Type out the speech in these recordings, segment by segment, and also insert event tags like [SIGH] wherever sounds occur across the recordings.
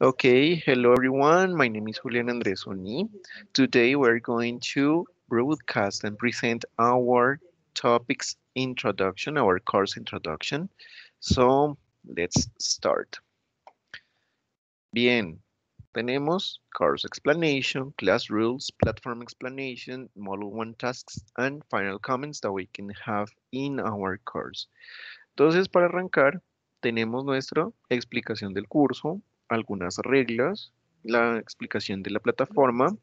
Okay, hello everyone. My name is Julian Andresoni. Today we're going to broadcast and present our topics introduction, our course introduction. So let's start. Bien, tenemos course explanation, class rules, platform explanation, model one tasks, and final comments that we can have in our course. Entonces, para arrancar, tenemos nuestra explicación del curso, algunas reglas, la explicación de la plataforma,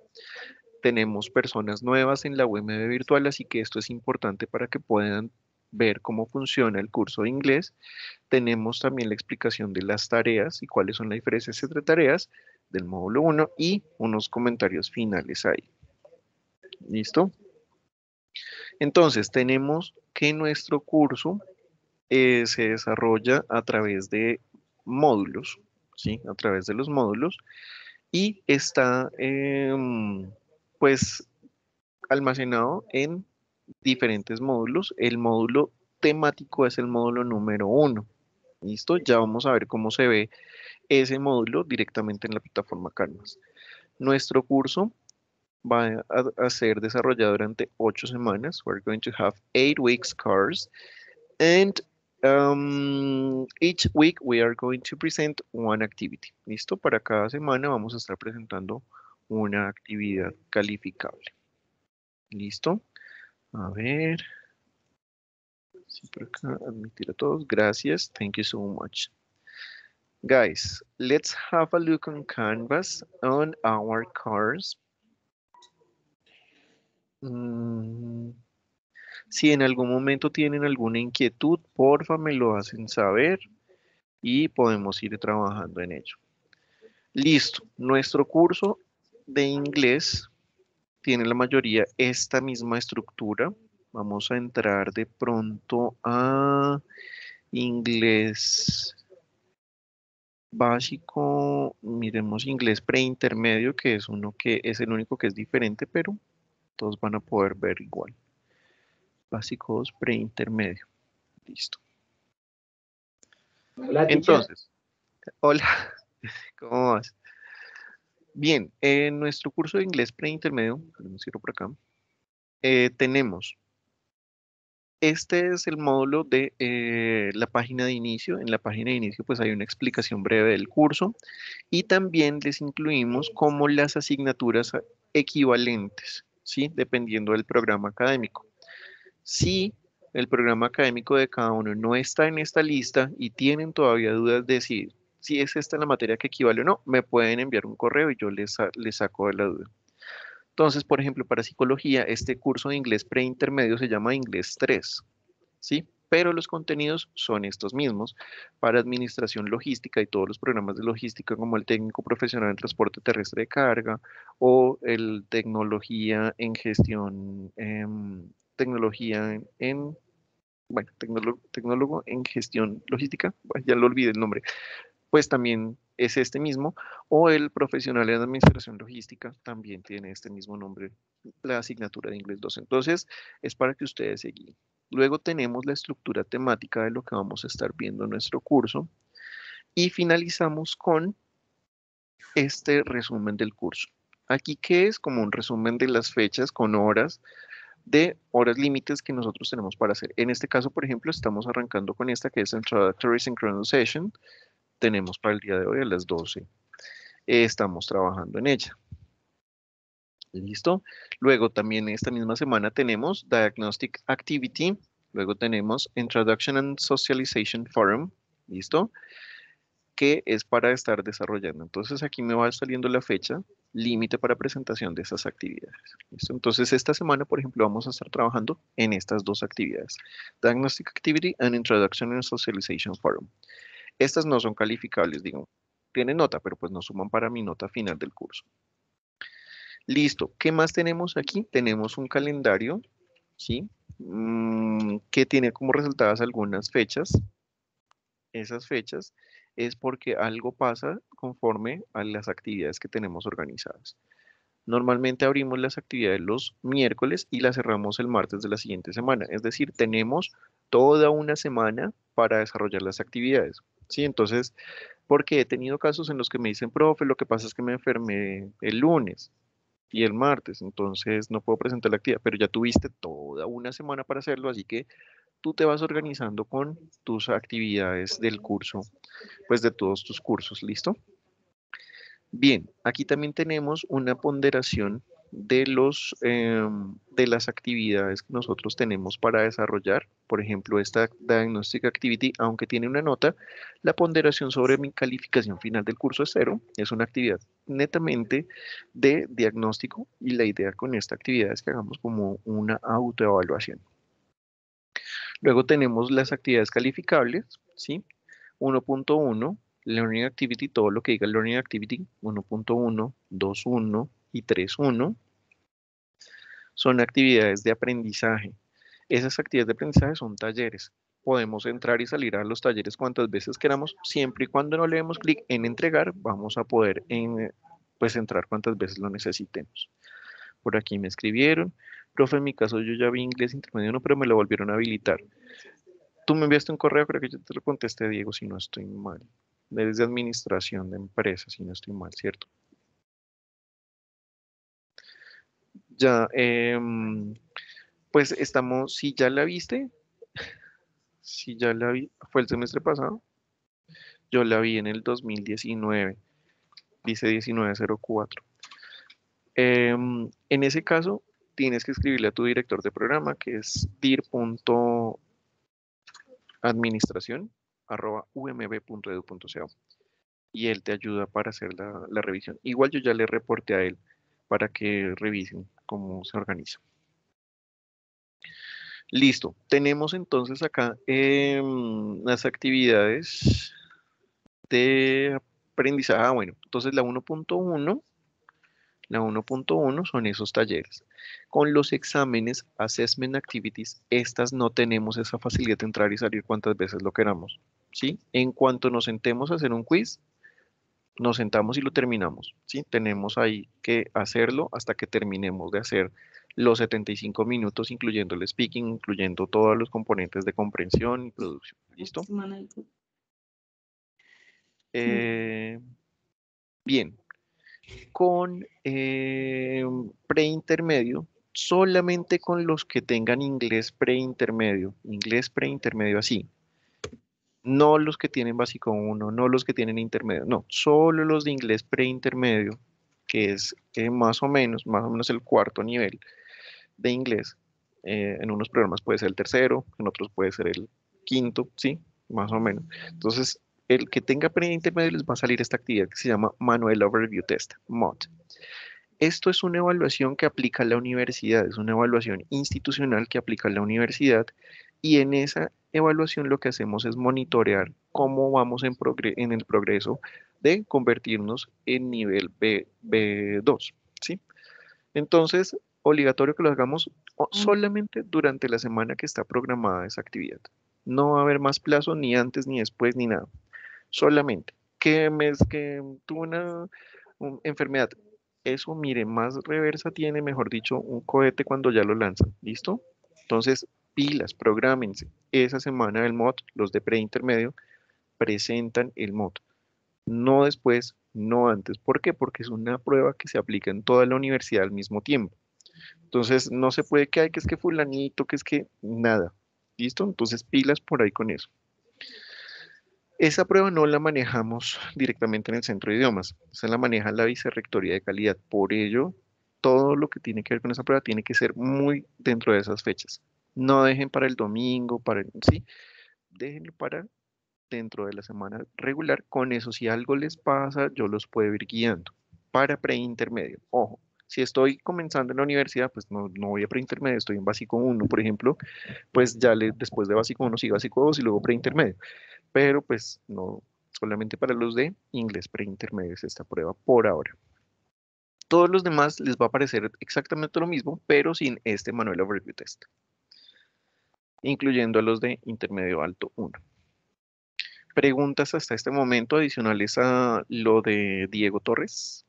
tenemos personas nuevas en la UMB virtual, así que esto es importante para que puedan ver cómo funciona el curso de inglés. Tenemos también la explicación de las tareas y cuáles son las diferencias entre tareas del módulo 1 y unos comentarios finales ahí. ¿Listo? Entonces, tenemos que nuestro curso eh, se desarrolla a través de módulos, ¿sí? A través de los módulos y está em, pues almacenado en diferentes módulos. El módulo temático es el módulo número uno. ¿Listo? Ya vamos a ver cómo se ve ese módulo directamente en la plataforma Canvas. Nuestro curso va a, ser desarrollado durante ocho semanas. We're going to have eight weeks course and Um, each week we are going to present one activity. ¿Listo? Para cada semana vamos a estar presentando una actividad calificable. ¿Listo? A ver. admitir a todos. Gracias. Thank you so much. Guys, let's have a look on Canvas on our cars. Mm, si en algún momento tienen alguna inquietud, porfa me lo hacen saber y podemos ir trabajando en ello. Listo, nuestro curso de inglés tiene la mayoría esta misma estructura. Vamos a entrar de pronto a inglés básico, miremos inglés preintermedio, que es uno que es el único que es diferente, pero todos van a poder ver igual básicos preintermedio. Listo. Hola, Entonces, hola, [LAUGHS] ¿cómo vas? Bien, en nuestro curso de inglés preintermedio, lo cierro por acá, eh, tenemos, este es el módulo de eh, la página de inicio, en la página de inicio pues hay una explicación breve del curso y también les incluimos como las asignaturas equivalentes, ¿sí? dependiendo del programa académico. Si el programa académico de cada uno no está en esta lista y tienen todavía dudas de si, es esta la materia que equivale o no, me pueden enviar un correo y yo les, saco de la duda. Entonces, por ejemplo, para psicología, este curso de inglés preintermedio se llama Inglés 3, ¿sí? Pero los contenidos son estos mismos. Para administración logística y todos los programas de logística, como el técnico profesional en transporte terrestre de carga o el tecnología en gestión em, tecnología en, bueno, tecnólogo, en gestión logística, ya lo olvidé el nombre, pues también es este mismo, o el profesional en administración logística también tiene este mismo nombre, la asignatura de inglés 2. Entonces, es para que ustedes sigan. Luego tenemos la estructura temática de lo que vamos a estar viendo en nuestro curso y finalizamos con este resumen del curso. Aquí que es como un resumen de las fechas con horas de horas límites que nosotros tenemos para hacer. En este caso, por ejemplo, estamos arrancando con esta que es Introductory Synchronization. Tenemos para el día de hoy a las 12. Estamos trabajando en ella. ¿Listo? Luego también esta misma semana tenemos Diagnostic Activity. Luego tenemos Introduction and Socialization Forum. ¿Listo? ¿Listo? que es para estar desarrollando. Entonces aquí me va saliendo la fecha límite para presentación de esas actividades. Entonces esta semana, por ejemplo, vamos a estar trabajando en estas dos actividades. Diagnostic Activity and Introduction and Socialization Forum. Estas no son calificables, digo, tienen nota, pero pues no suman para mi nota final del curso. Listo, ¿qué más tenemos aquí? Tenemos un calendario, ¿sí? Mm, que tiene como resultados algunas fechas, esas fechas, es porque algo pasa conforme a las actividades que tenemos organizadas. Normalmente abrimos las actividades los miércoles y las cerramos el martes de la siguiente semana. Es decir, tenemos toda una semana para desarrollar las actividades. ¿sí? Entonces, porque he tenido casos en los que me dicen, profe, lo que pasa es que me enfermé el lunes y el martes, entonces no puedo presentar la actividad, pero ya tuviste toda una semana para hacerlo, así que tú te vas organizando con tus actividades del curso, pues de todos tus cursos, ¿listo? Bien, aquí también tenemos una ponderación de, los, em, de las actividades que nosotros tenemos para desarrollar. Por ejemplo, esta Diagnostic Activity, aunque tiene una nota, la ponderación sobre mi calificación final del curso es cero. Es una actividad netamente de diagnóstico y la idea con esta actividad es que hagamos como una autoevaluación. Luego tenemos las actividades calificables, ¿sí? 1.1, Learning Activity, todo lo que diga Learning Activity, 1.1, 2.1 y 3.1, son actividades de aprendizaje. Esas actividades de aprendizaje son talleres. Podemos entrar y salir a los talleres cuantas veces queramos, siempre y cuando no le demos clic en entregar, vamos a poder eh, pues entrar cuantas veces lo necesitemos. Por aquí me escribieron profe, en mi caso yo ya vi inglés intermedio 1, pero me lo volvieron a habilitar. Tú me enviaste un correo, creo que yo te lo contesté, Diego, si no estoy mal. Desde administración de empresas, si no estoy mal, ¿cierto? Ya, em, pues estamos, si ya la viste, [LAUGHS] si ya la vi, fue el semestre pasado, yo la vi en el 2019, dice 1904. Em, en ese caso, tienes que escribirle a tu director de programa, que es dir.administración.umb.edu.co y él te ayuda para hacer la, revisión. Igual yo ya le reporté a él para que revisen cómo se organiza. Listo, tenemos entonces acá em, las actividades de aprendizaje. Ah, bueno, entonces la 1.1 la 1.1 son esos talleres. Con los exámenes, assessment activities, estas no tenemos esa facilidad de entrar y salir cuantas veces lo queramos. ¿sí? En cuanto nos sentemos a hacer un quiz, nos sentamos y lo terminamos. ¿sí? Tenemos ahí que hacerlo hasta que terminemos de hacer los 75 minutos, incluyendo el speaking, incluyendo todos los componentes de comprensión y producción. ¿Listo? Eh, bien, con pre eh, preintermedio, solamente con los que tengan inglés preintermedio, inglés preintermedio así. No los que tienen básico 1, no los que tienen intermedio, no, solo los de inglés preintermedio, que es más o menos, más o menos el cuarto nivel de inglés. Eh, en unos programas puede ser el tercero, en otros puede ser el quinto, ¿sí? Más o menos. Entonces, el que tenga pendiente intermedio les va a salir esta actividad que se llama Manual Overview Test, Mod. Esto es una evaluación que aplica la universidad, es una evaluación institucional que aplica la universidad y en esa evaluación lo que hacemos es monitorear cómo vamos en, en el progreso de convertirnos en nivel B 2 ¿sí? Entonces, obligatorio que lo hagamos solamente durante la semana que está programada esa actividad. No va a haber más plazo ni antes ni después ni nada solamente. Que, me, que tuvo una, enfermedad. Eso, mire, más reversa tiene, mejor dicho, un cohete cuando ya lo lanzan. ¿Listo? Entonces, pilas, programense. Esa semana del mod los de preintermedio, presentan el mod No después, no antes. ¿Por qué? Porque es una prueba que se aplica en toda la universidad al mismo tiempo. Entonces, no se puede que hay que es que fulanito, que es que nada. ¿Listo? Entonces, pilas por ahí con eso. Esa prueba no la manejamos directamente en el centro de idiomas, se la maneja la vicerrectoría de calidad. Por ello, todo lo que tiene que ver con esa prueba tiene que ser muy dentro de esas fechas. No dejen para el domingo, para el, sí, déjenlo para dentro de la semana regular. Con eso, si algo les pasa, yo los puedo ir guiando para preintermedio. Ojo, si estoy comenzando en la universidad, pues no, voy a preintermedio, estoy en básico 1, por ejemplo, pues ya después de básico 1 sí básico 2 y luego preintermedio. Pero pues no, solamente para los de inglés preintermedio es esta prueba por ahora. Todos los demás les va a aparecer exactamente lo mismo, pero sin este manual overview test, incluyendo a los de intermedio alto 1 preguntas hasta este momento adicionales a lo de Diego Torres?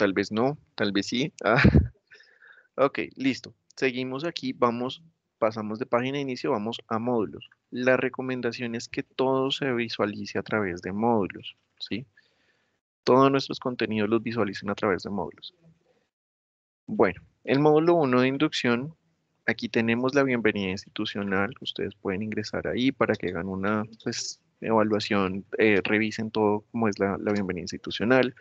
Tal vez no, tal vez sí. [LAUGHS] Ah, ok, listo. Seguimos aquí, vamos, pasamos de página de inicio, vamos a módulos. La recomendación es que todo se visualice a través de módulos, ¿sí? Todos nuestros contenidos los visualicen a través de módulos. Bueno, el módulo 1 de inducción, aquí tenemos la bienvenida institucional, ustedes pueden ingresar ahí para que hagan una pues, evaluación, eh, revisen todo como es la bienvenida institucional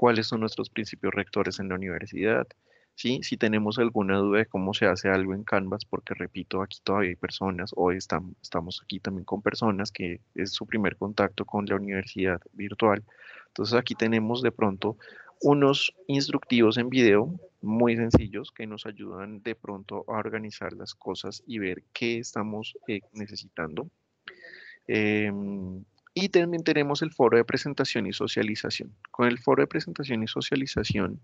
cuáles son nuestros principios rectores en la universidad. ¿Sí? Si tenemos alguna duda de cómo se hace algo en Canvas, porque repito, aquí todavía hay personas, hoy estamos, aquí también con personas que es su primer contacto con la universidad virtual. Entonces aquí tenemos de pronto unos instructivos en video muy sencillos que nos ayudan de pronto a organizar las cosas y ver qué estamos eh, necesitando. Em, y también tenemos el foro de presentación y socialización. Con el foro de presentación y socialización,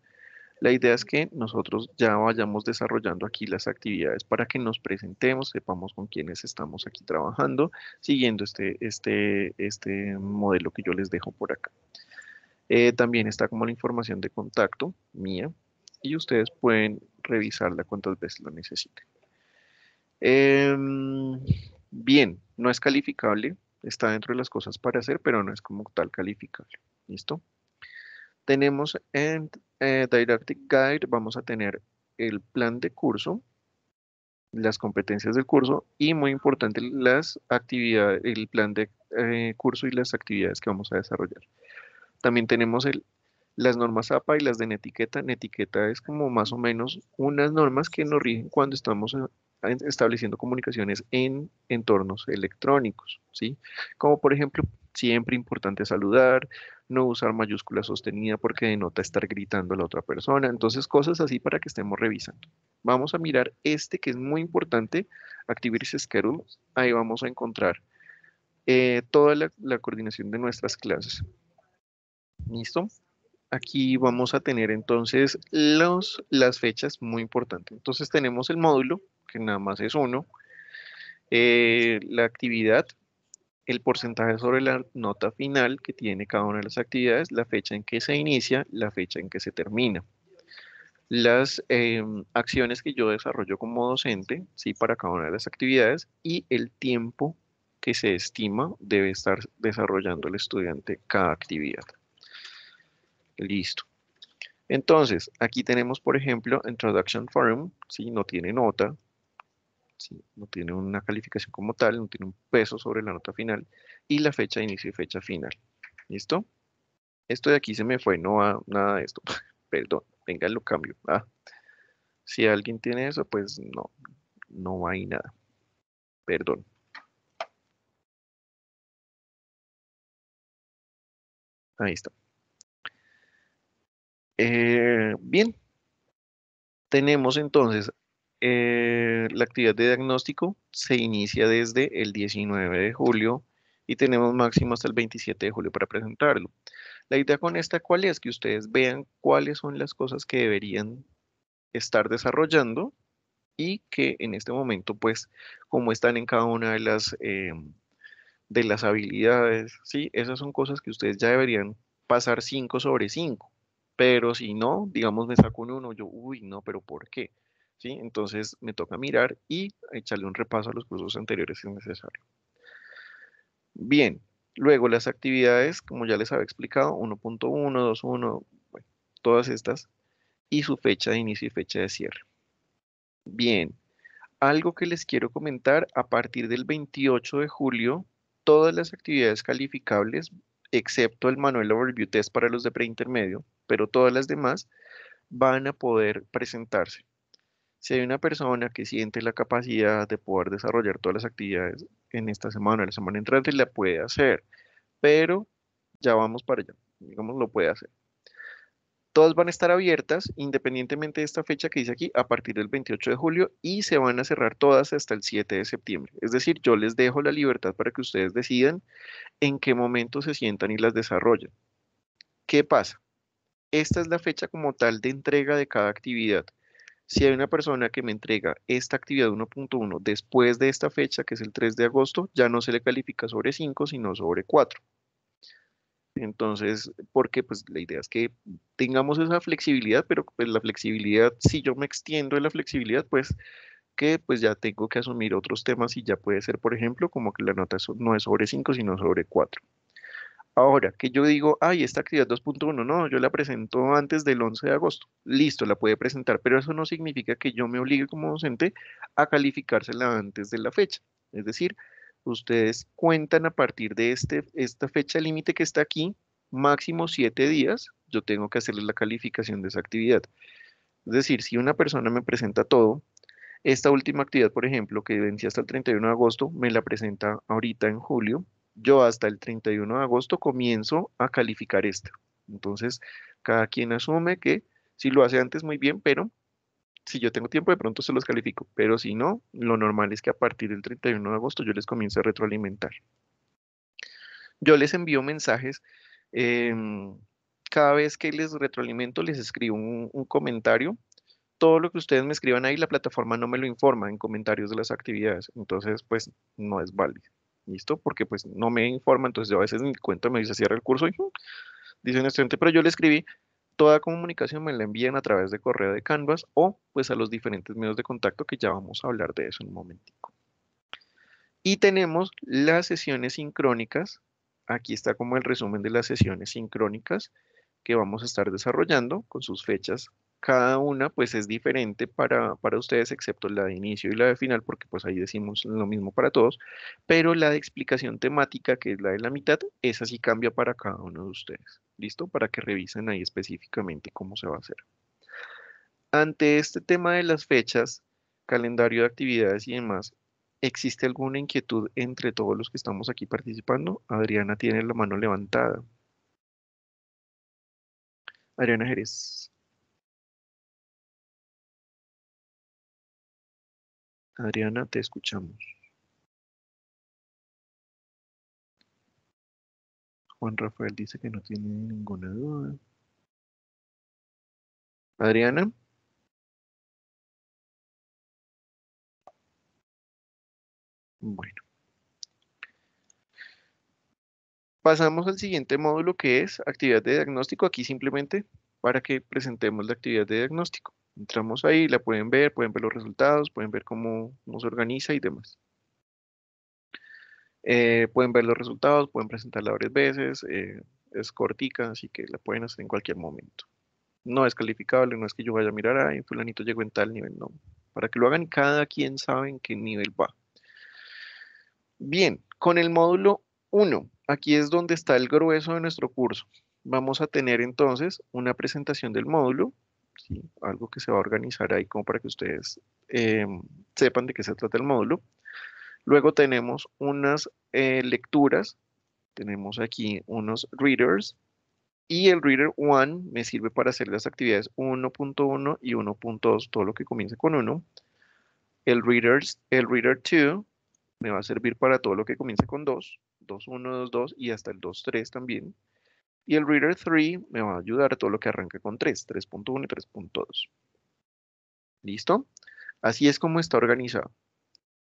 la idea es que nosotros ya vayamos desarrollando aquí las actividades para que nos presentemos, sepamos con quiénes estamos aquí trabajando, siguiendo este, este, este modelo que yo les dejo por acá. Eh, también está como la información de contacto mía y ustedes pueden revisarla cuantas veces lo necesiten. Em, bien, no es calificable, está dentro de las cosas para hacer, pero no es como tal calificable. ¿Listo? Tenemos en eh, Didactic Guide, vamos a tener el plan de curso, las competencias del curso y muy importante las actividades, el plan de eh, curso y las actividades que vamos a desarrollar. También tenemos el, las normas APA y las de netiqueta. Netiqueta es como más o menos unas normas que nos rigen cuando estamos en... Eh, estableciendo comunicaciones en entornos electrónicos, ¿sí? Como por ejemplo, siempre importante saludar, no usar mayúscula sostenida porque denota estar gritando a la otra persona, entonces cosas así para que estemos revisando. Vamos a mirar este que es muy importante, Activities Schedule, ahí vamos a encontrar eh, toda la coordinación de nuestras clases. ¿Listo? aquí vamos a tener entonces las fechas muy importantes. Entonces tenemos el módulo, que nada más es uno, eh, la actividad, el porcentaje sobre la nota final que tiene cada una de las actividades, la fecha en que se inicia, la fecha en que se termina. Las em, acciones que yo desarrollo como docente, sí, para cada una de las actividades, y el tiempo que se estima debe estar desarrollando el estudiante cada actividad. Listo. Entonces, aquí tenemos, por ejemplo, Introduction Forum, si no tiene nota, ¿sí? no tiene una calificación como tal, no tiene un peso sobre la nota final, y la fecha de inicio y fecha final. ¿Listo? Esto de aquí se me fue, no a nada de esto. [LAUGHS] Perdón, venga, lo cambio. Ah, si alguien tiene eso, pues no, no hay nada. Perdón. Ahí está. Eh, bien, tenemos entonces eh, la actividad de diagnóstico se inicia desde el 19 de julio y tenemos máximo hasta el 27 de julio para presentarlo. La idea con esta cual es que ustedes vean cuáles son las cosas que deberían estar desarrollando y que en este momento, pues, como están en cada una de las, eh, de las habilidades, ¿sí? Esas son cosas que ustedes ya deberían pasar 5 sobre 5. Pero si no, digamos, me saco un 1, yo, uy, no, pero ¿por qué? ¿Sí? Entonces me toca mirar y echarle un repaso a los cursos anteriores si es necesario. Bien, luego las actividades, como ya les había explicado, 1.1, 2.1, todas estas, y su fecha de inicio y fecha de cierre. Bien, algo que les quiero comentar, a partir del 28 de julio, todas las actividades calificables excepto el manual Overview Test para los de preintermedio, pero todas las demás van a poder presentarse. Si hay una persona que siente la capacidad de poder desarrollar todas las actividades en esta semana o la semana entrante, la puede hacer, pero ya vamos para allá, digamos, lo puede hacer. Todas van a estar abiertas independientemente de esta fecha que dice aquí a partir del 28 de julio y se van a cerrar todas hasta el 7 de septiembre. Es decir, yo les dejo la libertad para que ustedes decidan en qué momento se sientan y las desarrollan. ¿Qué pasa? Esta es la fecha como tal de entrega de cada actividad. Si hay una persona que me entrega esta actividad 1.1 después de esta fecha, que es el 3 de agosto, ya no se le califica sobre 5, sino sobre 4. Entonces, porque pues la idea es que tengamos esa flexibilidad, pero pues, la flexibilidad, si yo me extiendo de la flexibilidad, pues que pues ya tengo que asumir otros temas y ya puede ser, por ejemplo, como que la nota no es sobre 5, sino sobre 4. Ahora, que yo digo, ay, esta actividad 2.1, no, yo la presento antes del 11 de agosto. Listo, la puede presentar, pero eso no significa que yo me obligue como docente a calificársela antes de la fecha. Es decir, ustedes cuentan a partir de este, esta fecha límite que está aquí, máximo siete días, yo tengo que hacerles la calificación de esa actividad. Es decir, si una persona me presenta todo, esta última actividad, por ejemplo, que vencía hasta el 31 de agosto, me la presenta ahorita en julio, yo hasta el 31 de agosto comienzo a calificar esta. Entonces, cada quien asume que si lo hace antes, muy bien, pero si yo tengo tiempo, de pronto se los califico, pero si no, lo normal es que a partir del 31 de agosto yo les comience a retroalimentar. Yo les envío mensajes, em, cada vez que les retroalimento les escribo un, comentario, todo lo que ustedes me escriban ahí, la plataforma no me lo informa en comentarios de las actividades, entonces pues no es válido, ¿listo? Porque pues no me informa, entonces a veces en mi cuenta me dice cierra el curso y mm, dice un estudiante, pero yo le escribí, Toda comunicación me la envían a través de correo de Canvas o pues a los diferentes medios de contacto que ya vamos a hablar de eso en un momentico. Y tenemos las sesiones sincrónicas. Aquí está como el resumen de las sesiones sincrónicas que vamos a estar desarrollando con sus fechas cada una pues es diferente para, para, ustedes, excepto la de inicio y la de final, porque pues ahí decimos lo mismo para todos, pero la de explicación temática, que es la de la mitad, esa sí cambia para cada uno de ustedes, ¿listo? Para que revisen ahí específicamente cómo se va a hacer. Ante este tema de las fechas, calendario de actividades y demás, ¿existe alguna inquietud entre todos los que estamos aquí participando? Adriana tiene la mano levantada. Adriana Jerez. Adriana, te escuchamos. Juan Rafael dice que no tiene ninguna duda. Adriana. Bueno. Pasamos al siguiente módulo que es actividad de diagnóstico. Aquí simplemente para que presentemos la actividad de diagnóstico. Entramos ahí, la pueden ver, pueden ver los resultados, pueden ver cómo, nos organiza y demás. Eh, pueden ver los resultados, pueden presentarla varias veces, eh, es cortica, así que la pueden hacer en cualquier momento. No es calificable, no es que yo vaya a mirar, ay, fulanito llegó en tal nivel, no. Para que lo hagan cada quien sabe en qué nivel va. Bien, con el módulo 1, aquí es donde está el grueso de nuestro curso. Vamos a tener entonces una presentación del módulo, algo que se va a organizar ahí como para que ustedes em, sepan de qué se trata el módulo. Luego tenemos unas eh, lecturas, tenemos aquí unos readers, y el Reader 1 me sirve para hacer las actividades 1.1 y 1.2, todo lo que comience con 1. El, readers, el Reader 2 me va a servir para todo lo que comience con 2, 2.1, 2.2 y hasta el 2.3 también. Y el reader 3 me va a ayudar todo lo que arranque con 3, 3.1 y 3.2. ¿Listo? Así es como está organizado.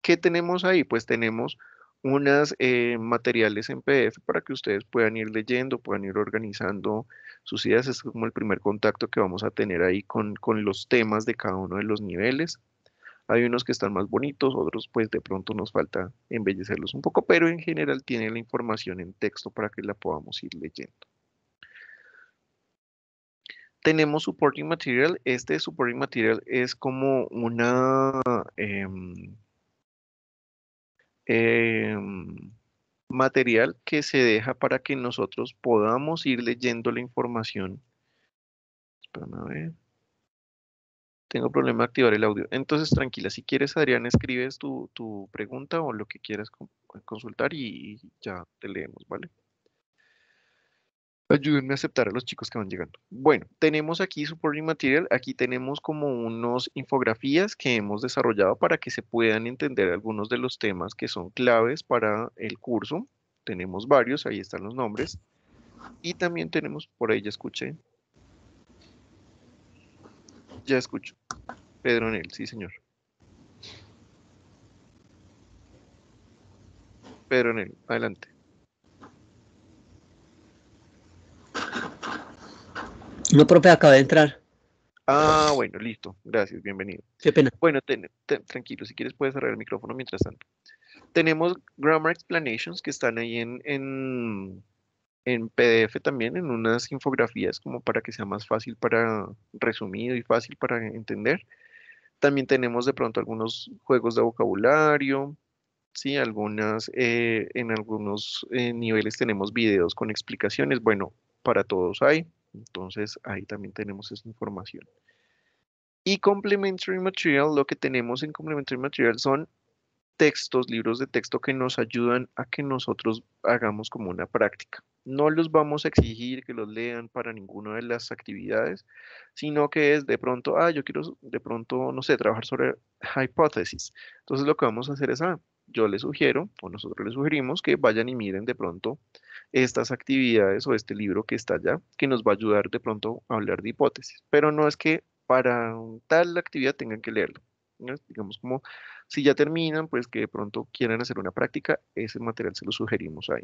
¿Qué tenemos ahí? Pues tenemos unos eh, materiales en PDF para que ustedes puedan ir leyendo, puedan ir organizando sus ideas. es como el primer contacto que vamos a tener ahí con, con los temas de cada uno de los niveles. Hay unos que están más bonitos, otros pues de pronto nos falta embellecerlos un poco, pero en general tiene la información en texto para que la podamos ir leyendo tenemos supporting material. Este supporting material es como una em, em, material que se deja para que nosotros podamos ir leyendo la información. Espera a ver. Tengo problema de activar el audio. Entonces, tranquila, si quieres, Adrián, escribes tu, tu pregunta o lo que quieras consultar y ya te leemos, ¿vale? Ayúdenme a aceptar a los chicos que van llegando. Bueno, tenemos aquí supporting material, aquí tenemos como unos infografías que hemos desarrollado para que se puedan entender algunos de los temas que son claves para el curso. Tenemos varios, ahí están los nombres. Y también tenemos, por ahí ya escuché. Ya escucho. Pedro Nel, sí señor. Pedro Nel, adelante. No, profe, acaba de entrar. Ah, bueno, listo. Gracias, bienvenido. Qué pena. Bueno, tranquilo, si quieres puedes cerrar el micrófono mientras tanto. Tenemos Grammar Explanations que están ahí en, en, en PDF también, en unas infografías como para que sea más fácil para resumido y fácil para entender. También tenemos de pronto algunos juegos de vocabulario, ¿sí? Algunas, eh, en algunos eh, niveles tenemos videos con explicaciones. Bueno, para todos hay. Entonces ahí también tenemos esa información. Y complementary material, lo que tenemos en complementary material son textos, libros de texto que nos ayudan a que nosotros hagamos como una práctica. No los vamos a exigir que los lean para ninguna de las actividades, sino que es de pronto, ah, yo quiero de pronto, no sé, trabajar sobre hipótesis. Entonces lo que vamos a hacer es, ah, yo les sugiero, o nosotros les sugerimos, que vayan y miren de pronto estas actividades o este libro que está allá, que nos va a ayudar de pronto a hablar de hipótesis. Pero no es que para tal actividad tengan que leerlo. Digamos como si ya terminan, pues que de pronto quieran hacer una práctica, ese material se lo sugerimos ahí.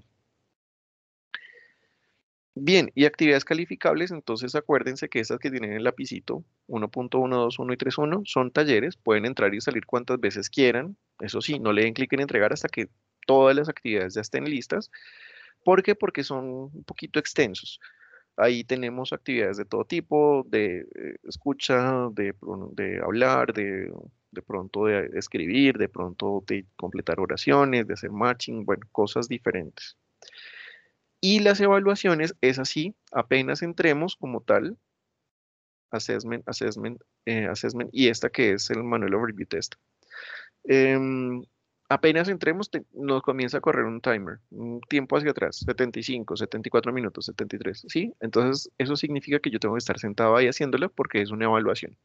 Bien, y actividades calificables, entonces acuérdense que estas que tienen el lapicito 1.1, y 3.1 son talleres, pueden entrar y salir cuantas veces quieran, eso sí, no le den clic en entregar hasta que todas las actividades ya estén listas. ¿Por qué? Porque son un poquito extensos. Ahí tenemos actividades de todo tipo, de eh, escucha, de, hablar, de, pronto de escribir, de pronto de completar oraciones, de hacer matching, bueno, cosas diferentes. Y las evaluaciones es así, apenas entremos como tal, assessment, assessment, eh, assessment y esta que es el manual overview test. Em, apenas entremos, nos comienza a correr un timer, un tiempo hacia atrás, 75, 74 minutos, 73, ¿sí? Entonces, eso significa que yo tengo que estar sentado ahí haciéndolo porque es una evaluación.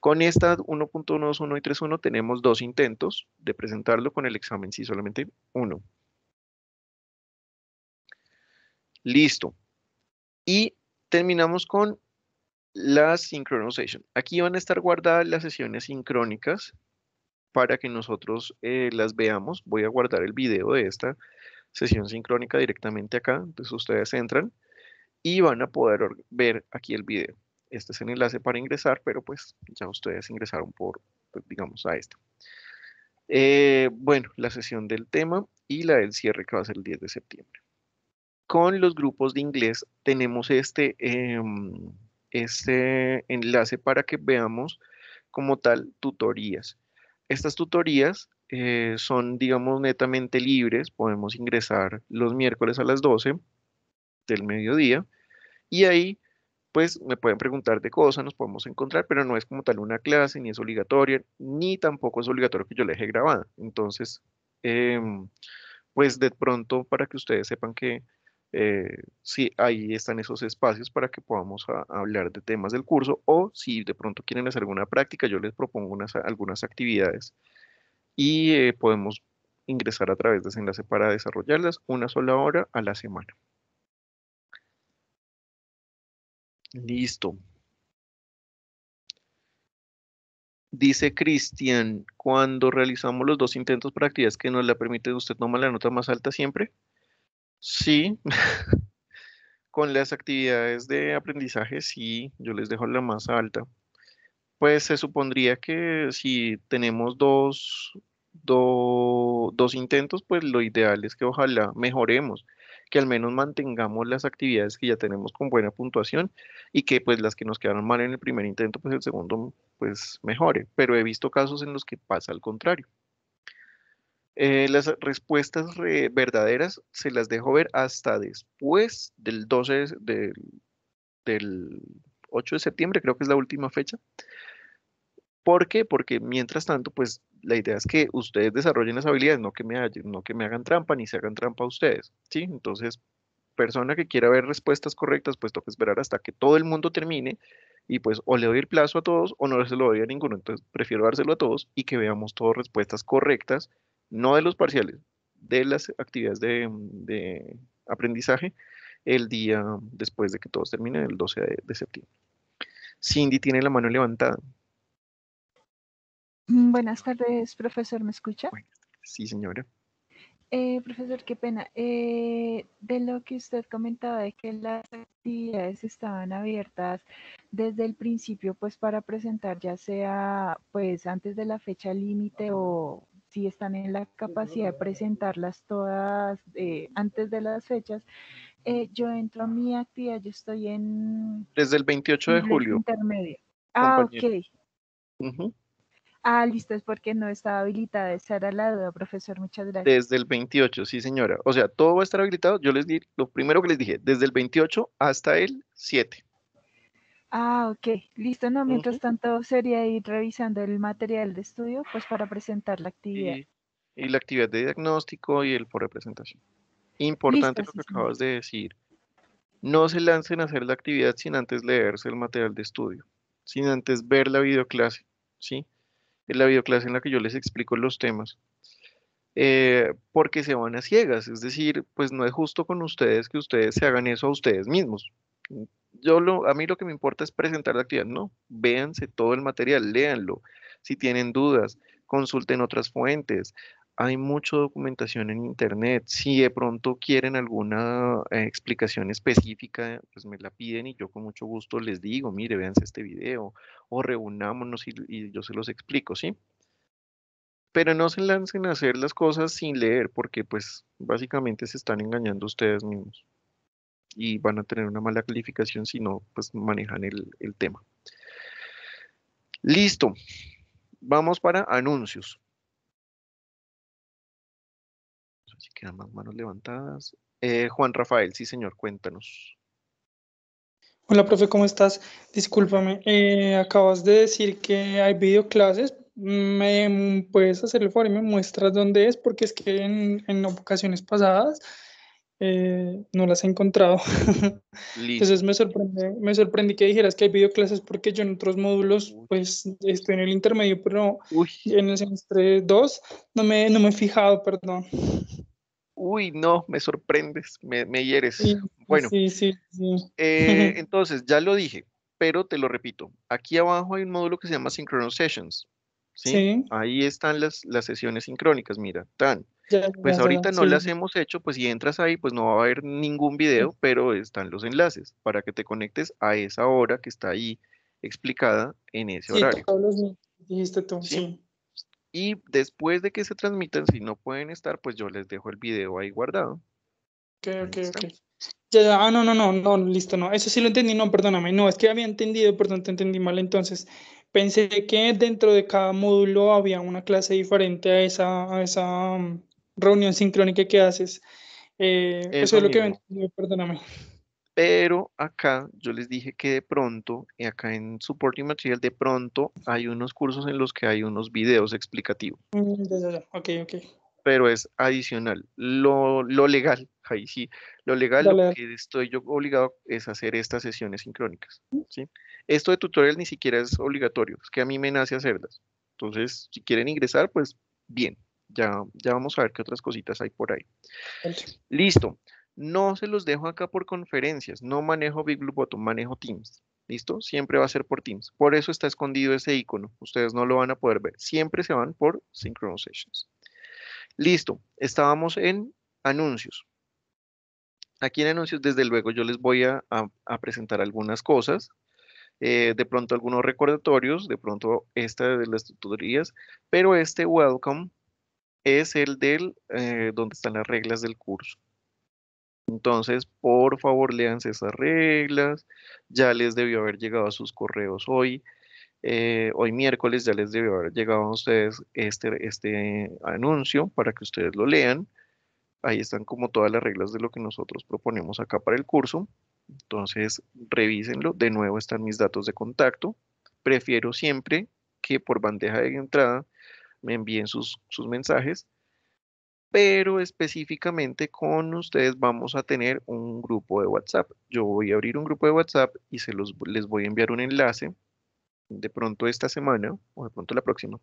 Con esta 1.121 y 3.1 tenemos dos intentos de presentarlo con el examen, sí, solamente uno. Listo. Y terminamos con la synchronization. Aquí van a estar guardadas las sesiones sincrónicas para que nosotros eh, las veamos. Voy a guardar el video de esta sesión sincrónica directamente acá. Entonces ustedes entran y van a poder ver aquí el video. Este es el enlace para ingresar, pero pues ya ustedes ingresaron por, pues, digamos, a este. Eh, bueno, la sesión del tema y la del cierre que va a ser el 10 de septiembre. Con los grupos de inglés tenemos este, em, este enlace para que veamos como tal tutorías. Estas tutorías eh, son, digamos, netamente libres. Podemos ingresar los miércoles a las 12 del mediodía y ahí pues me pueden preguntar de cosas, nos podemos encontrar, pero no es como tal una clase, ni es obligatoria, ni tampoco es obligatorio que yo la deje grabada. Entonces, em, pues de pronto para que ustedes sepan que eh, si ahí están esos espacios para que podamos hablar de temas del curso o si de pronto quieren hacer alguna práctica, yo les propongo algunas actividades y eh, podemos ingresar a través de ese enlace para desarrollarlas una sola hora a la semana. Listo. Dice Cristian, cuando realizamos los dos intentos prácticas que nos la permite ¿usted toma la nota más alta siempre? Sí, [LAUGHS] con las actividades de aprendizaje, sí, yo les dejo la más alta. Pues se supondría que si tenemos dos, dos intentos, pues lo ideal es que ojalá mejoremos, que al menos mantengamos las actividades que ya tenemos con buena puntuación y que pues las que nos quedaron mal en el primer intento, pues el segundo pues mejore. Pero he visto casos en los que pasa al contrario. Eh, las respuestas verdaderas se las dejo ver hasta después del 12 del 8 de septiembre, creo que es la última fecha. ¿Por qué? Porque mientras tanto, pues la idea es que ustedes desarrollen las habilidades, no que me, no que me hagan trampa ni se hagan trampa a ustedes. ¿sí? Entonces, persona que quiera ver respuestas correctas, pues toca esperar hasta que todo el mundo termine y pues o le doy el plazo a todos o no se lo doy a ninguno. Entonces, prefiero dárselo a todos y que veamos todas respuestas correctas no de los parciales, de las actividades mm, de, aprendizaje el día después de que todos terminen, el 12 de, septiembre. Cindy tiene la mano levantada. Mm, buenas tardes, profesor, ¿me escucha? Sí, señora. Eh, profesor, qué pena. Eh, de lo que usted comentaba de que las actividades estaban abiertas desde el principio, pues para presentar ya sea pues antes de la fecha límite o, si están en la capacidad de presentarlas todas eh, antes de las fechas, eh, yo entro a mi actividad, yo estoy en... Desde el 28 de julio. Intermedio. Ah, ok. Ah, listo, es porque no estaba habilitada. Esa era la duda, profesor. Muchas gracias. Desde el 28, sí, señora. O sea, todo va a estar habilitado. Yo les di, lo primero que les dije, desde el 28 hasta el 7. Ah, ok, listo, no, mientras tanto sería ir revisando el material de estudio, pues para presentar la actividad. Y, la actividad de diagnóstico y el por representación. Importante lo que acabas de decir. No se lancen a hacer la actividad sin antes leerse el material de estudio, sin antes ver la videoclase, ¿sí? Es la videoclase en la que yo les explico los temas, eh, porque se van a ciegas, es decir, pues no es justo con ustedes que ustedes se hagan eso a ustedes mismos, yo lo, a mí lo que me importa es presentar la actividad. No, véanse todo el material, léanlo. Si tienen dudas, consulten otras fuentes. Hay mucha documentación en internet. Si de pronto quieren alguna eh, explicación específica, pues me la piden y yo con mucho gusto les digo, mire, véanse este video o reunámonos y, y yo se los explico, ¿sí? Pero no se lancen a hacer las cosas sin leer, porque pues básicamente se están engañando ustedes mismos y van a tener una mala calificación si no pues, manejan el, tema. Listo. Vamos para anuncios. Así quedan más manos levantadas. Eh, Juan Rafael, sí señor, cuéntanos. Hola, profe, ¿cómo estás? Discúlpame, eh, acabas de decir que hay videoclases. ¿Me mm, em, puedes hacer el favor y me muestras dónde es? Porque es que en, en ocasiones pasadas eh, no las he encontrado. [LAUGHS] Entonces me me sorprendí que dijeras que hay videoclases porque yo en otros módulos pues estoy en el intermedio, pero en el semestre 2 no me, no me he fijado, perdón. Uy, no, me sorprendes, me, hieres. bueno, sí, sí, eh, [LAUGHS] entonces ya lo dije, pero te lo repito. Aquí abajo hay un módulo que se llama Synchronous Sessions. ¿sí? Ahí están las, las sesiones sincrónicas, mira, tan. Pues ahorita no las hemos hecho, pues si entras ahí, pues no va a haber ningún video, pero están los enlaces para que te conectes a esa hora que está ahí explicada en ese horario. Y después de que se transmitan, si no pueden estar, pues yo les dejo el video ahí guardado. Ok, ok, ok. ah, no, no, no, no, listo, no. Eso sí lo entendí, no, perdóname. No, es que había entendido, perdón, te entendí mal entonces. Pensé que dentro de cada módulo había una clase diferente a esa, a esa, mm, reunión sincrónica que haces. Eh, eso, es lo que me perdóname. Pero acá yo les dije que de pronto, y eh, acá en Supporting Material, de pronto hay unos cursos en los que hay unos videos explicativos. Mm, Pero es adicional. Lo, legal, ahí sí, lo legal, lo que estoy yo obligado es hacer estas sesiones sincrónicas. ¿sí? Esto de tutorial ni siquiera es obligatorio, es que a mí me nace hacerlas. Entonces, si quieren ingresar, pues bien, ya, vamos a ver qué otras cositas hay por ahí. Listo. No se los dejo acá por conferencias. No manejo Big Blue manejo Teams. ¿Listo? Siempre va a ser por Teams. Por eso está escondido ese icono. Ustedes no lo van a poder ver. Siempre se van por Synchronous Sessions. Listo. Estábamos en anuncios. Aquí en anuncios, desde luego, yo les voy a, presentar algunas cosas. Eh, de pronto algunos recordatorios, de pronto esta de las tutorías, pero este welcome es el del eh, donde están las reglas del curso. Entonces, por favor, léanse esas reglas. Ya les debió haber llegado a sus correos hoy. Eh, hoy miércoles ya les debió haber llegado a ustedes este, este anuncio para que ustedes lo lean. Ahí están como todas las reglas de lo que nosotros proponemos acá para el curso. Entonces, revísenlo. De nuevo están mis datos de contacto. Prefiero siempre que por bandeja de entrada me envíen sus, mensajes, pero específicamente con ustedes vamos a tener un grupo de WhatsApp. Yo voy a abrir un grupo de WhatsApp y se los, les voy a enviar un enlace de pronto esta semana o de pronto la próxima,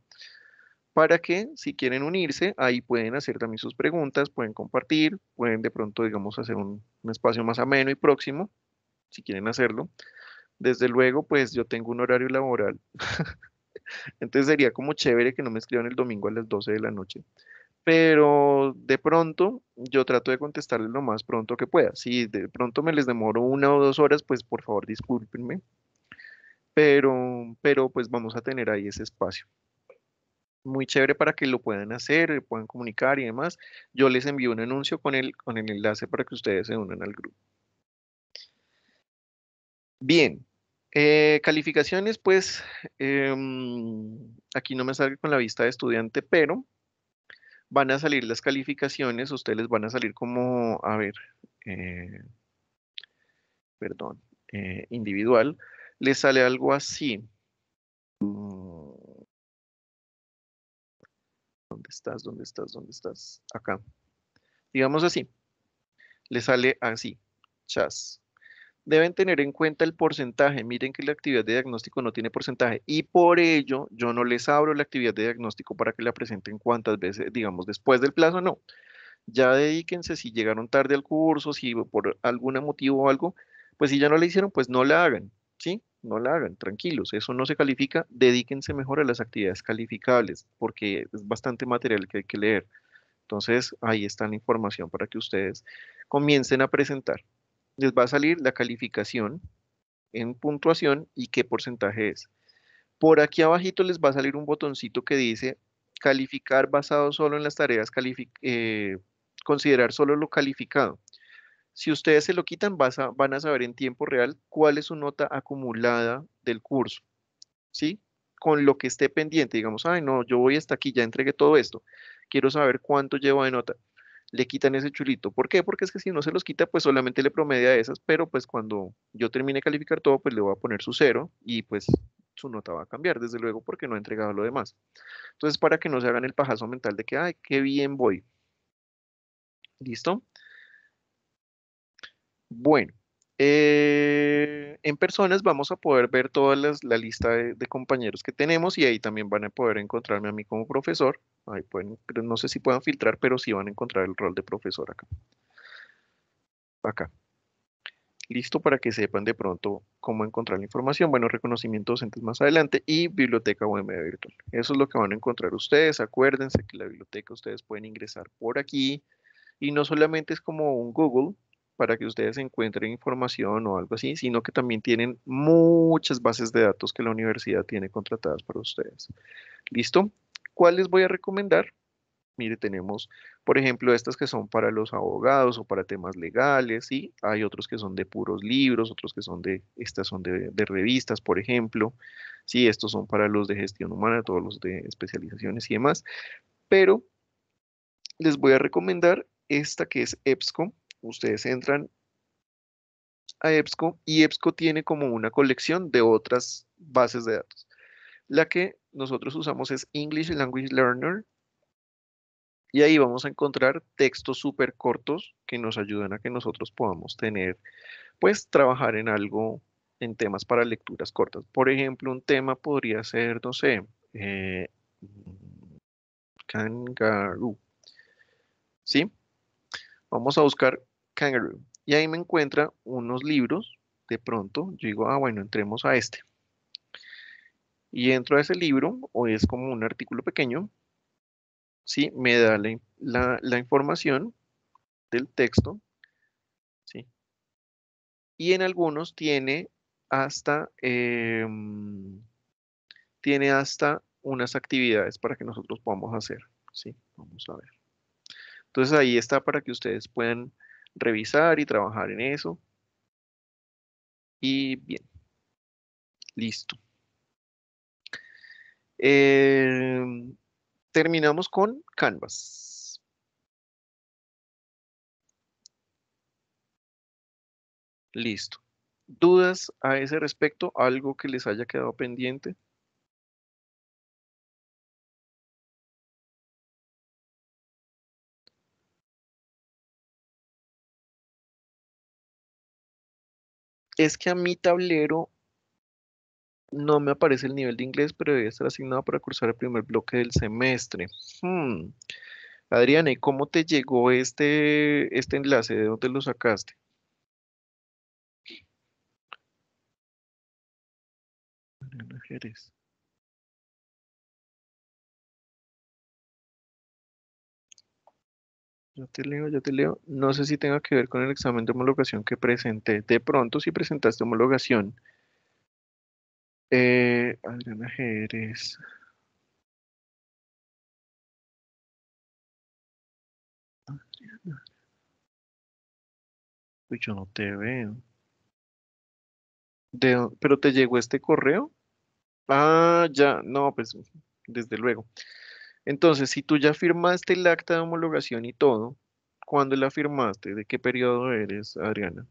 para que si quieren unirse, ahí pueden hacer también sus preguntas, pueden compartir, pueden de pronto, digamos, hacer un, un espacio más ameno y próximo, si quieren hacerlo. Desde luego, pues yo tengo un horario laboral [LAUGHS] Entonces sería como chévere que no me escriban el domingo a las 12 de la noche. Pero de pronto yo trato de contestarles lo más pronto que pueda. Si de pronto me les demoro una o dos horas, pues por favor discúlpenme. Pero, pero pues vamos a tener ahí ese espacio muy chévere para que lo puedan hacer, eh, puedan comunicar y demás. Yo les envío un anuncio con el, con el enlace para que ustedes se unan al grupo. Bien, eh, calificaciones, pues em, aquí no me sale con la vista de estudiante, pero van a salir las calificaciones, ustedes van a salir como, a ver, eh, perdón, eh, individual, les sale algo así. ¿Dónde estás? ¿Dónde estás? ¿Dónde estás? Acá. Digamos así. Le sale así. Chas deben tener en cuenta el porcentaje. Miren que la actividad de diagnóstico no tiene porcentaje y por ello yo no les abro la actividad de diagnóstico para que la presenten cuántas veces, digamos, después del plazo, no. Ya dedíquense si llegaron tarde al curso, si por algún motivo o algo, pues si ya no la hicieron, pues no la hagan, ¿sí? No la hagan, tranquilos, eso no se califica, dedíquense mejor a las actividades calificables porque es bastante material que hay que leer. Entonces, ahí está la información para que ustedes comiencen a presentar les va a salir la calificación en puntuación y qué porcentaje es. Por aquí abajito les va a salir un botoncito que dice calificar basado solo en las tareas, eh, considerar solo lo calificado. Si ustedes se lo quitan, van a saber en tiempo real cuál es su nota acumulada del curso. ¿Sí? Con lo que esté pendiente, digamos, ay, no, yo voy hasta aquí, ya entregué todo esto. Quiero saber cuánto llevo de nota le quitan ese chulito. ¿Por qué? Porque es que si no se los quita, pues solamente le promedia esas, pero pues cuando yo termine de calificar todo, pues le voy a poner su cero y pues su nota va a cambiar, desde luego, porque no ha entregado lo demás. Entonces, para que no se hagan el pajazo mental de que, ay, qué bien voy. ¿Listo? Bueno, eh, en personas vamos a poder ver toda la lista de, compañeros que tenemos y ahí también van a poder encontrarme a mí como profesor. no sé si puedan filtrar, pero sí van a encontrar el rol de profesor acá. Acá. Listo para que sepan de pronto cómo encontrar la información. Bueno, reconocimiento docentes más adelante y biblioteca UMB virtual. Eso es lo que van a encontrar ustedes. Acuérdense que la biblioteca ustedes pueden ingresar por aquí y no solamente es como un Google, para que ustedes encuentren información o algo así, sino que también tienen muchas bases de datos que la universidad tiene contratadas para ustedes. ¿Listo? ¿Cuál les voy a recomendar? Mire, tenemos, por ejemplo, estas que son para los abogados o para temas legales, y Hay otros que son de puros libros, otros que son de, estas son de, de revistas, por ejemplo, ¿sí? Estos son para los de gestión humana, todos los de especializaciones y demás, pero les voy a recomendar esta que es EBSCO, ustedes entran a EBSCO y EBSCO tiene como una colección de otras bases de datos. La que nosotros usamos es English Language Learner y ahí vamos a encontrar textos súper cortos que nos ayudan a que nosotros podamos tener, pues trabajar en algo en temas para lecturas cortas. Por ejemplo, un tema podría ser, no sé, eh, mm, kangaroo. ¿Sí? Vamos a buscar Kangaroo. Y ahí me encuentra unos libros. De pronto, yo digo, ah, bueno, entremos a este. Y entro a ese libro, o es como un artículo pequeño, ¿sí? me da la, información del texto, ¿sí? y en algunos tiene hasta, em, tiene hasta unas actividades para que nosotros podamos hacer. ¿sí? Vamos a ver. Entonces ahí está para que ustedes puedan revisar y trabajar en eso. Y bien, listo. Em, terminamos con Canvas. Listo. ¿Dudas a ese respecto? ¿Algo que les haya quedado pendiente? es que a mi tablero no me aparece el nivel de inglés, pero debe estar asignado para cursar el primer bloque del semestre. Hmm. Adriana, ¿y cómo te llegó este, este enlace? ¿De dónde lo sacaste? Jerez. Yo te leo, yo te leo. No sé si tenga que ver con el examen de homologación que presenté. De pronto, si presentaste homologación. Eh, Adriana Jerez. Adriana. Uy, yo no te veo. De, ¿Pero te llegó este correo? Ah, ya, no, pues desde luego. Entonces, si tú ya firmaste el acta de homologación y todo, ¿cuándo la firmaste? ¿De qué periodo eres, Adriana?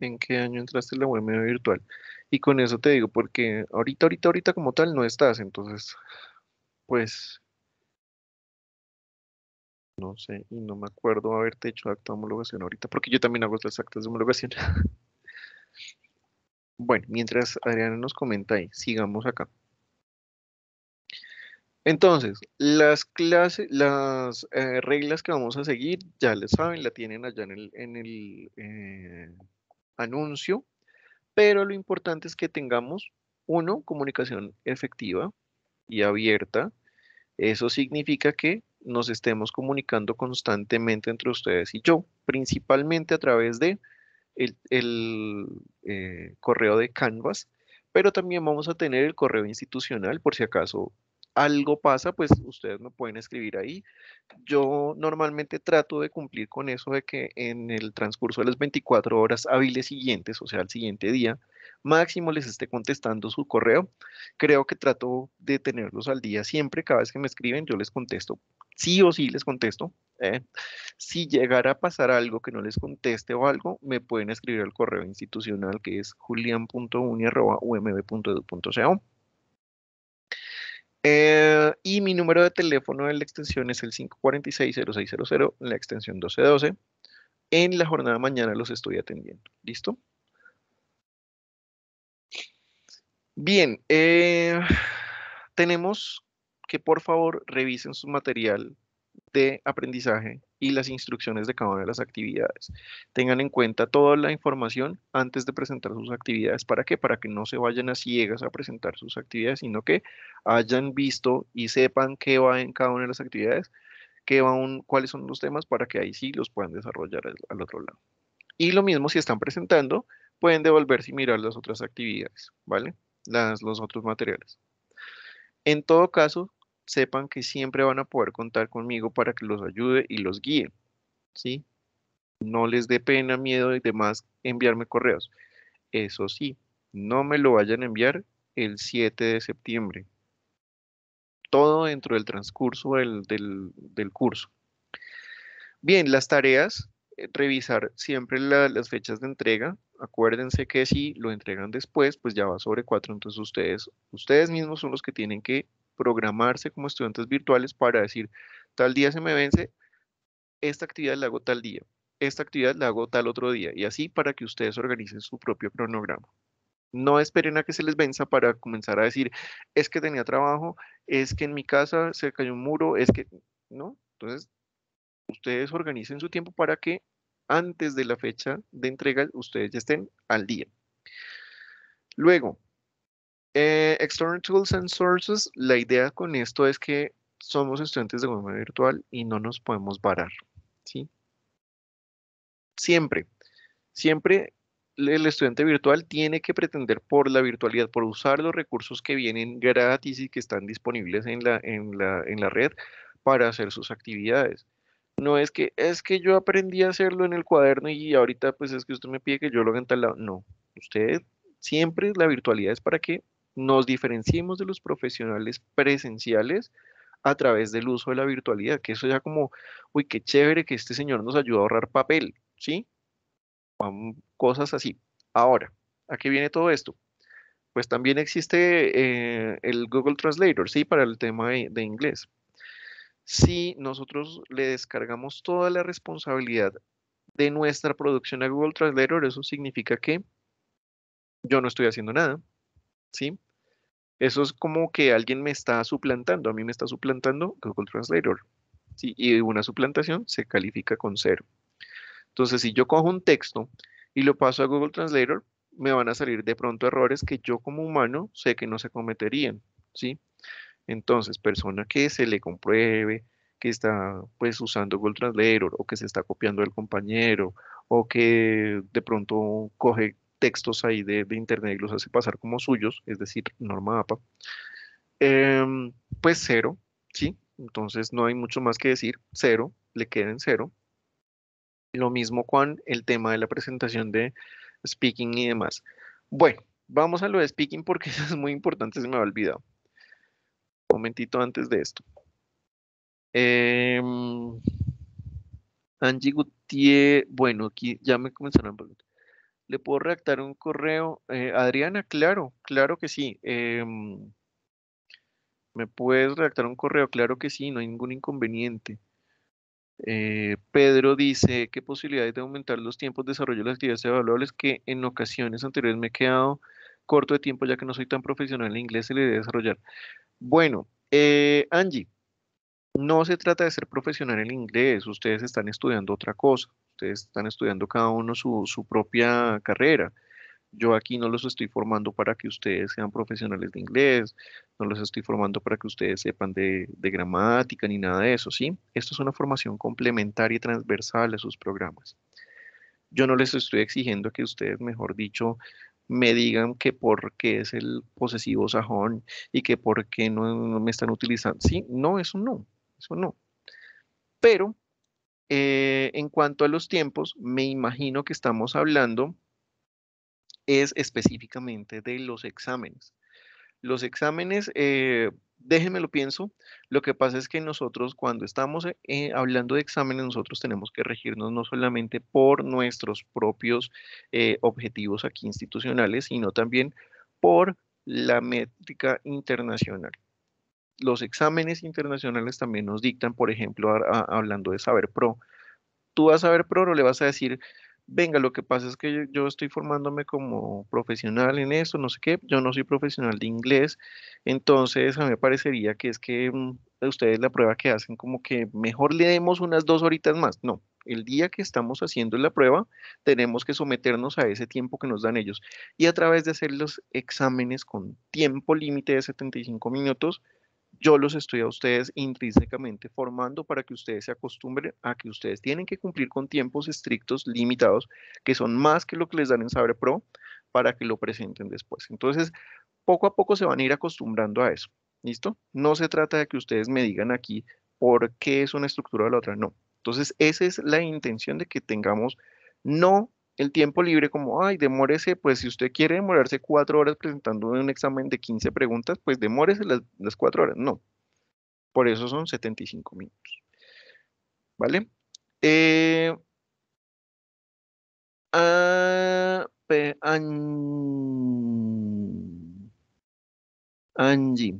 en qué año entraste en la web virtual. Y con eso te digo, porque ahorita, ahorita, ahorita como tal no estás, entonces, pues no sé, y no me acuerdo haberte hecho acta de homologación ahorita, porque yo también hago las actas de homologación. [LAUGHS] bueno, mientras Adriana nos comenta ahí, sigamos acá. Entonces, las clases, las eh, reglas que vamos a seguir, ya les saben, la tienen allá en el, eh, anuncio, pero lo importante es que tengamos, uno, comunicación efectiva y abierta. Eso significa que nos estemos comunicando constantemente entre ustedes y yo, principalmente a través de el, eh, correo de Canvas, pero también vamos a tener el correo institucional por si acaso algo pasa, pues ustedes me pueden escribir ahí. Yo normalmente trato de cumplir con eso de que en el transcurso de las 24 horas hábiles siguientes, o sea, el siguiente día, máximo les esté contestando su correo. Creo que trato de tenerlos al día siempre. Cada vez que me escriben, yo les contesto sí o sí les contesto. ¿eh? Si llegara a pasar algo que no les conteste o algo, me pueden escribir al correo institucional que es julian.uni.umb.edu.co. Eh, y mi número de teléfono de la extensión es el 546-0600, la extensión 1212. En la jornada de mañana los estoy atendiendo. ¿Listo? Bien, eh, tenemos que por favor revisen su material de aprendizaje y las instrucciones de cada una de las actividades. Tengan en cuenta toda la información antes de presentar sus actividades. ¿Para qué? Para que no se vayan a ciegas a presentar sus actividades, sino que hayan visto y sepan qué va en cada una de las actividades, qué va cuáles son los temas para que ahí sí los puedan desarrollar al, otro lado. Y lo mismo si están presentando, pueden devolverse y mirar las otras actividades, ¿vale? Las, los otros materiales. En todo caso, sepan que siempre van a poder contar conmigo para que los ayude y los guíe, ¿sí? No les dé pena, miedo y demás enviarme correos. Eso sí, no me lo vayan a enviar el 7 de septiembre. Todo dentro del transcurso del, curso. Bien, las tareas, eh, revisar siempre las fechas de entrega. Acuérdense que si lo entregan después, pues ya va sobre cuatro. Entonces ustedes, ustedes mismos son los que tienen que programarse como estudiantes virtuales para decir, tal día se me vence, esta actividad la hago tal día, esta actividad la hago tal otro día, y así para que ustedes organicen su propio cronograma. No esperen a que se les venza para comenzar a decir, es que tenía trabajo, es que en mi casa se cayó un muro, es que, ¿no? Entonces, ustedes organicen su tiempo para que antes de la fecha de entrega ustedes ya estén al día. Luego, eh, external Tools and Sources, la idea con esto es que somos estudiantes de gobierno virtual y no nos podemos varar, ¿sí? Siempre, siempre el estudiante virtual tiene que pretender por la virtualidad, por usar los recursos que vienen gratis y que están disponibles en la, en la, red para hacer sus actividades. No es que, es que yo aprendí a hacerlo en el cuaderno y ahorita pues es que usted me pide que yo lo haga en tal lado. No, usted siempre la virtualidad es para que nos diferenciemos de los profesionales presenciales a través del uso de la virtualidad, que eso ya como, uy, qué chévere que este señor nos ayuda a ahorrar papel, ¿sí? Cosas así. Ahora, ¿a qué viene todo esto? Pues también existe eh, el Google Translator, ¿sí? Para el tema de, de inglés. Si nosotros le descargamos toda la responsabilidad de nuestra producción a Google Translator, eso significa que yo no estoy haciendo nada, ¿sí? Eso es como que alguien me está suplantando, a mí me está suplantando Google Translator. ¿sí? Y una suplantación se califica con cero. Entonces, si yo cojo un texto y lo paso a Google Translator, me van a salir de pronto errores que yo como humano sé que no se cometerían, Entonces, persona que se le compruebe que está pues usando Google Translator o que se está copiando del compañero o que de pronto coge textos ahí de, internet y los hace pasar como suyos, es decir, norma APA, em, pues cero, ¿sí? Entonces no hay mucho más que decir, cero, le queden cero. Lo mismo con el tema de la presentación de speaking y demás. Bueno, vamos a lo de speaking porque [LAUGHS] eso es muy importante, se me ha olvidado. Un momentito antes de esto. Em, Angie Gutiérrez, bueno, aquí ya me comenzaron a ¿Le puedo redactar un correo? Eh, Adriana, claro, claro que sí. Em, ¿Me puedes redactar un correo? Claro que sí, no hay ningún inconveniente. Eh, Pedro dice, ¿qué posibilidades de aumentar los tiempos de desarrollo de las actividades evaluables? Que en ocasiones anteriores me he quedado corto de tiempo ya que no soy tan profesional en inglés y le de desarrollar. Bueno, eh, Angie, no se trata de ser profesional en inglés, ustedes están estudiando otra cosa, ustedes están estudiando cada uno su, propia carrera. Yo aquí no los estoy formando para que ustedes sean profesionales de inglés, no los estoy formando para que ustedes sepan de, gramática ni nada de eso, ¿sí? Esto es una formación complementaria y transversal a sus programas. Yo no les estoy exigiendo que ustedes, mejor dicho, me digan que por qué es el posesivo sajón y que por qué no, no me están utilizando. Sí, no, eso no, eso no. Pero eh, en cuanto a los tiempos, me imagino que estamos hablando es específicamente de los exámenes. Los exámenes, eh, déjenme lo pienso, lo que pasa es que nosotros cuando estamos eh, hablando de exámenes, nosotros tenemos que regirnos no solamente por nuestros propios objetivos aquí institucionales, sino también por la métrica internacional los exámenes internacionales también nos dictan, por ejemplo, hablando de Saber Pro. Tú vas a Saber Pro o le vas a decir, venga, lo que pasa es que yo, estoy formándome como profesional en eso, no sé qué, yo no soy profesional de inglés, entonces a mí me parecería que es que mm, ustedes la prueba que hacen como que mejor le demos unas dos horitas más. No, el día que estamos haciendo la prueba tenemos que someternos a ese tiempo que nos dan ellos y a través de hacer los exámenes con tiempo límite de 75 minutos, yo los estoy a ustedes intrínsecamente formando para que ustedes se acostumbren a que ustedes tienen que cumplir con tiempos estrictos, limitados, que son más que lo que les dan en Sabre Pro, para que lo presenten después. Entonces, poco a poco se van a ir acostumbrando a eso. ¿Listo? No se trata de que ustedes me digan aquí por qué es una estructura o la otra, no. Entonces, esa es la intención de que tengamos no el tiempo libre como, ay, demórese, pues si usted quiere demorarse cuatro horas presentando un examen de 15 preguntas, pues demórese las, las cuatro horas. No, por eso son 75 minutos. ¿Vale? Eh, a, ah, an, Angie.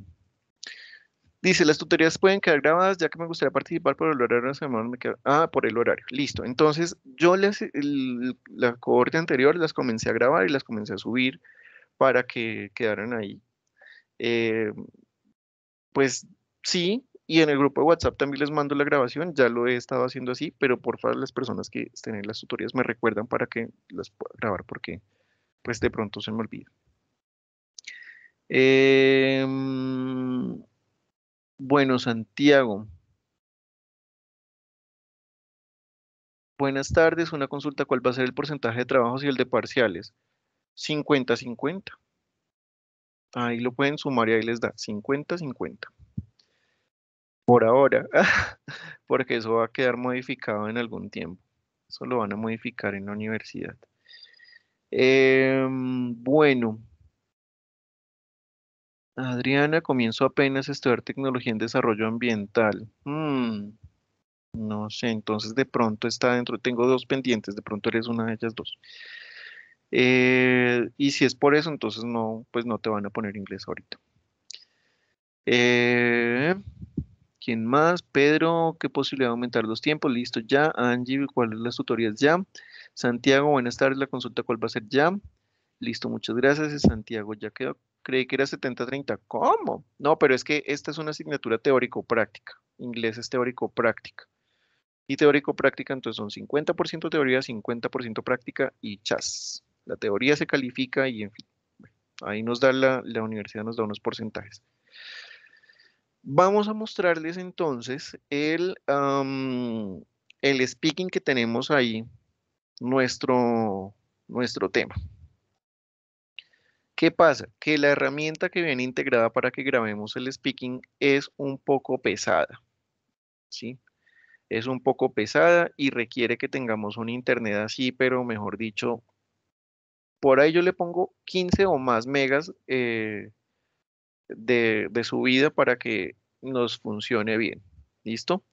Dice, las tutorías pueden quedar grabadas ya que me gustaría participar por el horario. Me queda. ah, por el horario. Listo. Entonces, yo les, la cohorte anterior las comencé a grabar y las comencé a subir para que quedaran ahí. Em, pues sí, y en el grupo de WhatsApp también les mando la grabación, ya lo he estado haciendo así, pero por favor las personas que estén en las tutorías me recuerdan para que las pueda grabar porque pues de pronto se me olvida. Eh, bueno, Santiago. Buenas tardes, una consulta, ¿cuál va a ser el porcentaje de trabajos y el de parciales? 50-50. Ahí lo pueden sumar y ahí les da 50-50. Por ahora, [LAUGHS] porque eso va a quedar modificado en algún tiempo. Eso lo van a modificar en la universidad. Em, bueno, Adriana comienzo apenas a estudiar tecnología en desarrollo ambiental. Hmm, no sé, entonces de pronto está dentro, tengo dos pendientes, de pronto eres una de ellas dos. Eh, y si es por eso, entonces no, pues no te van a poner inglés ahorita. Eh, ¿Quién más? Pedro, ¿qué posibilidad de aumentar los tiempos? Listo, ya. Angie, ¿cuáles las tutorías? Ya. Santiago, buenas tardes, la consulta, ¿cuál va a ser? Ya. Listo, muchas gracias. Santiago ya quedó Creí que era 70-30. ¿Cómo? No, pero es que esta es una asignatura teórico-práctica. Inglés es teórico-práctica. Y teórico-práctica, entonces son 50% teoría, 50% práctica y chas. La teoría se califica y en fin. ahí nos da la, la universidad, nos da unos porcentajes. Vamos a mostrarles entonces el, el speaking que tenemos ahí, nuestro, nuestro tema. ¿Qué pasa? Que la herramienta que viene integrada para que grabemos el speaking es un poco pesada. ¿Sí? Es un poco pesada y requiere que tengamos un internet así, pero mejor dicho, por ahí yo le pongo 15 o más megas eh, de, de subida para que nos funcione bien. ¿Listo?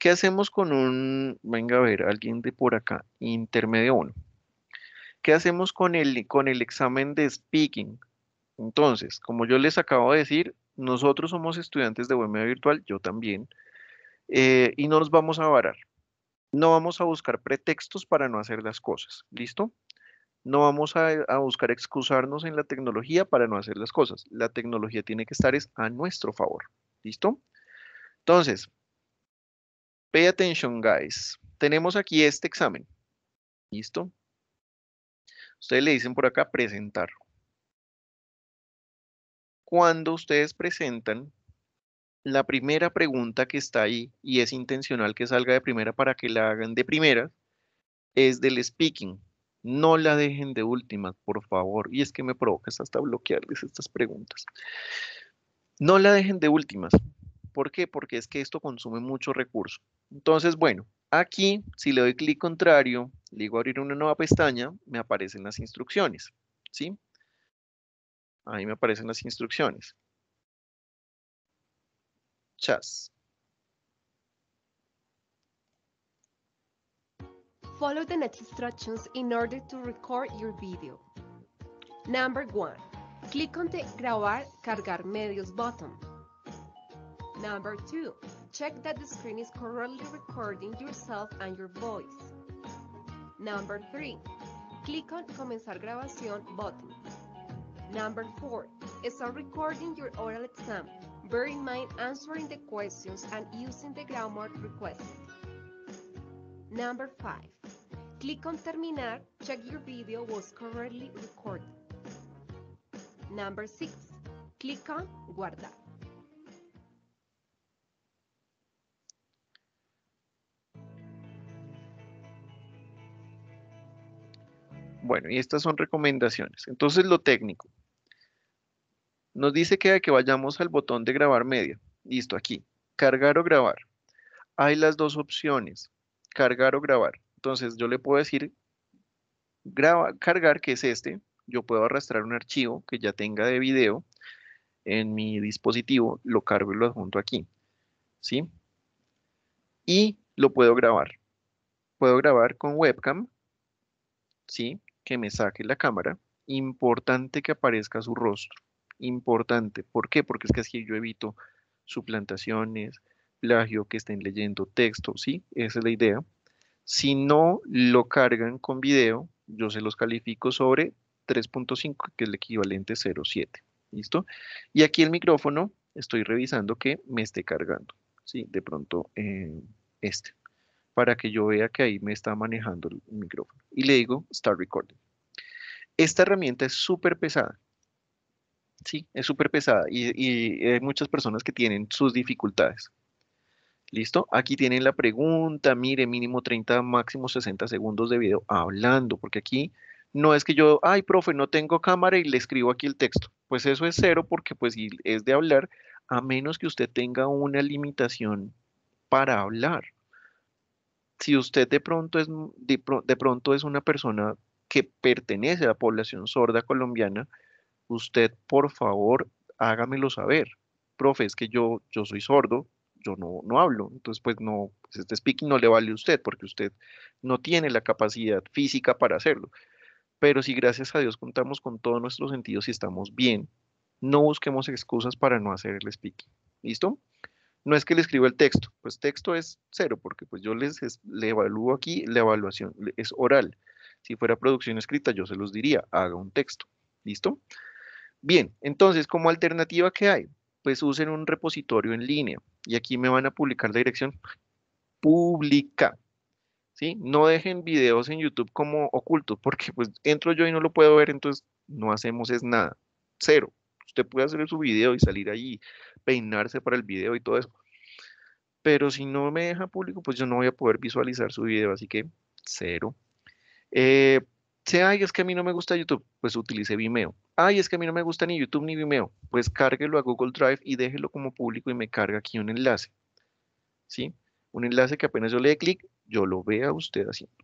¿Qué hacemos con un, venga a ver, alguien de por acá, intermedio 1? ¿qué hacemos con el, con el examen de speaking? Entonces, como yo les acabo de decir, nosotros somos estudiantes de web virtual, yo también, eh, y no nos vamos a varar. No vamos a buscar pretextos para no hacer las cosas, ¿listo? No vamos a, a buscar excusarnos en la tecnología para no hacer las cosas. La tecnología tiene que estar a nuestro favor, ¿listo? Entonces, pay attention, guys. Tenemos aquí este examen, ¿listo? Ustedes le dicen por acá presentar. Cuando ustedes presentan, la primera pregunta que está ahí, y es intencional que salga de primera para que la hagan de primera, es del speaking. No la dejen de última, por favor. Y es que me provocas hasta bloquearles estas preguntas. No la dejen de últimas. ¿Por qué? Porque es que esto consume mucho recurso. Entonces, bueno, Aquí, si le doy clic contrario, le digo abrir una nueva pestaña, me aparecen las instrucciones, ¿sí? Ahí me aparecen las instrucciones. Chas. Follow the next instructions in order to record your video. Number one, click on the Grabar Cargar Medios button. Number two, Check that the screen is correctly recording yourself and your voice. Number 3. Click on Comenzar Grabación button. Number 4. Start recording your oral exam. Bear in mind answering the questions and using the grammar requested. Number 5. Click on Terminar. Check your video was correctly recorded. Number 6. Click on Guardar. Bueno, y estas son recomendaciones. Entonces, lo técnico. Nos dice que, que vayamos al botón de grabar media. Listo, aquí. Cargar o grabar. Hay las dos opciones. Cargar o grabar. Entonces, yo le puedo decir graba, cargar, que es este. Yo puedo arrastrar un archivo que ya tenga de video en mi dispositivo. Lo cargo y lo adjunto aquí. ¿Sí? Y lo puedo grabar. Puedo grabar con webcam. ¿Sí? que me saque la cámara, importante que aparezca su rostro. Importante. ¿Por qué? Porque es que así yo evito suplantaciones, plagio, que estén leyendo texto, ¿sí? Esa es la idea. Si no lo cargan con video, yo se los califico sobre 3.5, que es el equivalente 0.7. ¿Listo? Y aquí el micrófono, estoy revisando que me esté cargando. ¿Sí? De pronto, en eh, este para que yo vea que ahí me está manejando el micrófono. Y le digo Start Recording. Esta herramienta es súper pesada. Sí, es súper pesada y, eh, hay muchas personas que tienen sus dificultades. ¿Listo? Aquí tienen la pregunta, mire, mínimo 30, máximo 60 segundos de video hablando, porque aquí no es que yo, ay, profe, no tengo cámara y le escribo aquí el texto. Pues eso es cero porque pues es de hablar, a menos que usted tenga una limitación para hablar si usted de pronto es, mm, de, pronto es una persona que pertenece a la población sorda colombiana, usted por favor hágamelo saber. Profe, es que yo, yo soy sordo, yo no, no hablo, entonces pues no, pues, este speaking no le vale a usted porque usted no tiene la capacidad física para hacerlo. Pero si gracias a Dios contamos con todos nuestros sentidos y estamos bien, no busquemos excusas para no hacer el speaking. ¿Listo? no es que le escriba el texto, pues texto es cero, porque pues yo les, le evalúo aquí, la evaluación es oral. Si fuera producción escrita, yo se los diría, haga un texto, ¿listo? Bien, entonces, como alternativa, ¿qué hay? Pues usen un repositorio en línea, y aquí me van a publicar la dirección pública, ¿sí? No dejen videos en YouTube como ocultos, porque pues entro yo y no lo puedo ver, entonces no hacemos es nada, cero, Usted puede hacer su video y salir allí, peinarse para el video y todo eso. Pero si no me deja público, pues yo no voy a poder visualizar su video, así que cero. Eh, ay, es que a mí no me gusta YouTube, pues utilice Vimeo. Ay, es que a mí no me gusta ni YouTube ni Vimeo, pues cárguelo a Google Drive y déjelo como público y me carga aquí un enlace. ¿Sí? Un enlace que apenas yo le dé clic, yo lo vea usted haciendo.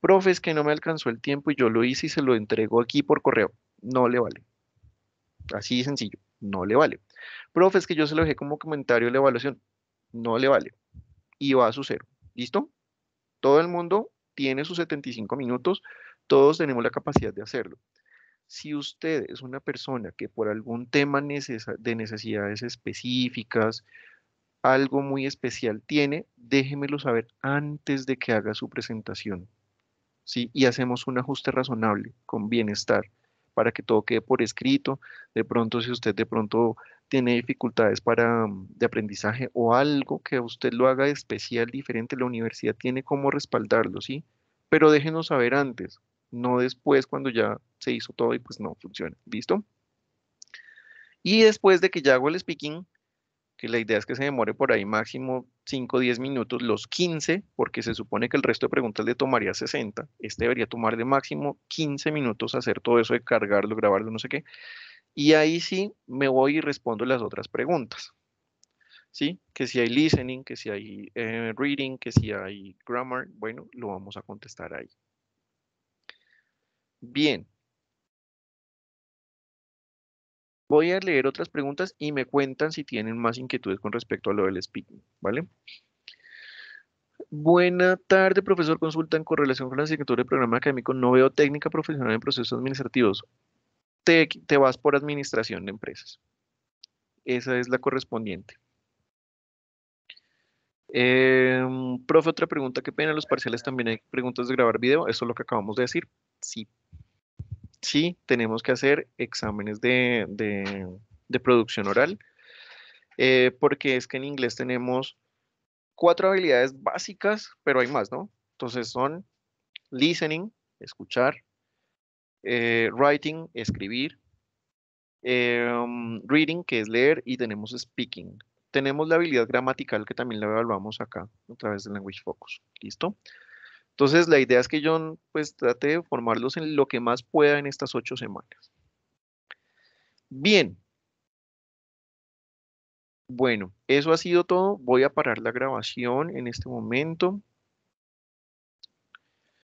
Profe, es que no me alcanzó el tiempo y yo lo hice y se lo entrego aquí por correo. No le vale. Así de sencillo, no le vale. Profes es que yo se lo dejé como comentario de la evaluación, no le vale. Y va a su cero. ¿Listo? Todo el mundo tiene sus 75 minutos, todos tenemos la capacidad de hacerlo. Si usted es una persona que por algún tema de necesidades específicas, algo muy especial tiene, déjemelo saber antes de que haga su presentación. ¿sí? Y hacemos un ajuste razonable con bienestar para que todo quede por escrito. De pronto, si usted de pronto tiene dificultades para, mm, de aprendizaje o algo que usted lo haga especial, diferente, la universidad tiene cómo respaldarlo, ¿sí? Pero déjenos saber antes, no después cuando ya se hizo todo y pues no funciona, ¿listo? Y después de que ya hago el speaking, que la idea es que se demore por ahí máximo 5 o 10 minutos, los 15, porque se supone que el resto de preguntas le tomaría 60, este debería tomar de máximo 15 minutos hacer todo eso de cargarlo, grabarlo, no sé qué, y ahí sí me voy y respondo las otras preguntas, ¿sí? Que si hay listening, que si hay eh, reading, que si hay grammar, bueno, lo vamos a contestar ahí. Bien, Voy a leer otras preguntas y me cuentan si tienen más inquietudes con respecto a lo del speaking, ¿vale? Buena tarde, profesor. Consulta en correlación con la asignatura de programa académico. No veo técnica profesional en procesos administrativos. Te, vas por administración de empresas. Esa es la correspondiente. Em, profe, otra pregunta. Qué pena, los parciales también hay preguntas de grabar video. Eso es lo que acabamos de decir. Sí, sí tenemos que hacer exámenes de, producción oral, eh, porque es que en inglés tenemos cuatro habilidades básicas, pero hay más, ¿no? Entonces son listening, escuchar, eh, writing, escribir, em, reading, que es leer, y tenemos speaking. Tenemos la habilidad gramatical que también la evaluamos acá a través del Language Focus. ¿Listo? Entonces, la idea es que yo pues trate de formarlos en lo que más pueda en estas ocho semanas. Bien. Bueno, eso ha sido todo. Voy a parar la grabación en este momento.